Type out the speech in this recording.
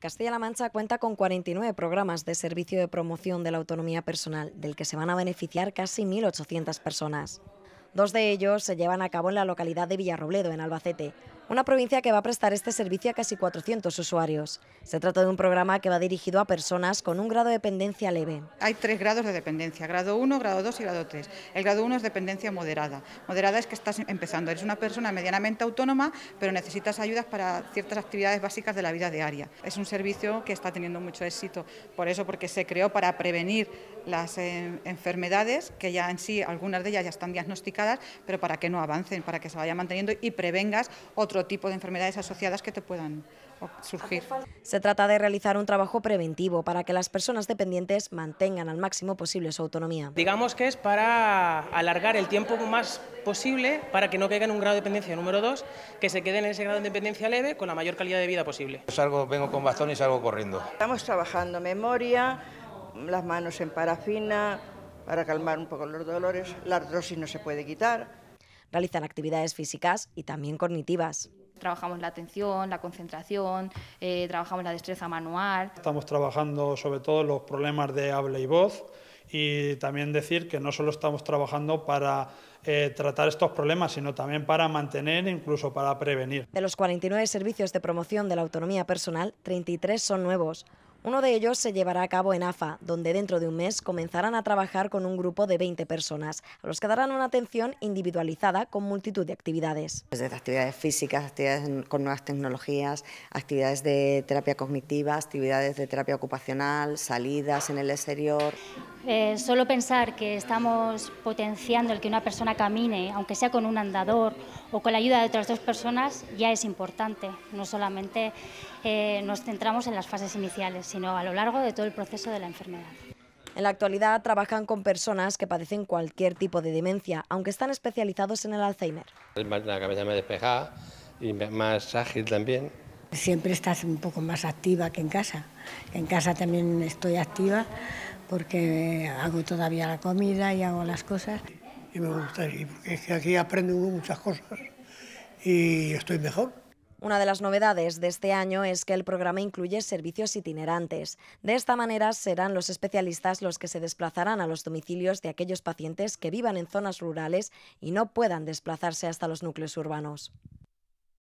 Castilla-La Mancha cuenta con 49 programas de servicio de promoción de la autonomía personal, del que se van a beneficiar casi 1.800 personas. Dos de ellos se llevan a cabo en la localidad de Villarrobledo, en Albacete, una provincia que va a prestar este servicio a casi 400 usuarios. Se trata de un programa que va dirigido a personas con un grado de dependencia leve. Hay tres grados de dependencia, grado 1, grado 2 y grado 3. El grado 1 es dependencia moderada. Moderada es que estás empezando, eres una persona medianamente autónoma, pero necesitas ayudas para ciertas actividades básicas de la vida diaria. Es un servicio que está teniendo mucho éxito, por eso, porque se creó para prevenir las eh, enfermedades, que ya en sí algunas de ellas ya están diagnosticadas, pero para que no avancen, para que se vaya manteniendo y prevengas otros tipo de enfermedades asociadas que te puedan surgir. Se trata de realizar un trabajo preventivo para que las personas dependientes mantengan al máximo posible su autonomía. Digamos que es para alargar el tiempo más posible para que no caigan en un grado de dependencia número dos, que se queden en ese grado de dependencia leve con la mayor calidad de vida posible. Salgo, vengo con bastón y salgo corriendo. Estamos trabajando memoria, las manos en parafina para calmar un poco los dolores, la artrosis no se puede quitar. Realizan actividades físicas y también cognitivas trabajamos la atención, la concentración, eh, trabajamos la destreza manual. Estamos trabajando sobre todo los problemas de habla y voz y también decir que no solo estamos trabajando para eh, tratar estos problemas, sino también para mantener e incluso para prevenir. De los 49 servicios de promoción de la autonomía personal, 33 son nuevos. Uno de ellos se llevará a cabo en AFA, donde dentro de un mes comenzarán a trabajar con un grupo de 20 personas, a los que darán una atención individualizada con multitud de actividades. Desde actividades físicas, actividades con nuevas tecnologías, actividades de terapia cognitiva, actividades de terapia ocupacional, salidas en el exterior. Eh, solo pensar que estamos potenciando el que una persona camine, aunque sea con un andador o con la ayuda de otras dos personas, ya es importante. No solamente eh, nos centramos en las fases iniciales, sino a lo largo de todo el proceso de la enfermedad. En la actualidad trabajan con personas que padecen cualquier tipo de demencia, aunque están especializados en el Alzheimer. La cabeza me despeja y más ágil también. Siempre estás un poco más activa que en casa. En casa también estoy activa porque hago todavía la comida y hago las cosas. Y me gusta ir, porque aquí aprendo muchas cosas y estoy mejor. Una de las novedades de este año es que el programa incluye servicios itinerantes. De esta manera serán los especialistas los que se desplazarán a los domicilios de aquellos pacientes que vivan en zonas rurales y no puedan desplazarse hasta los núcleos urbanos.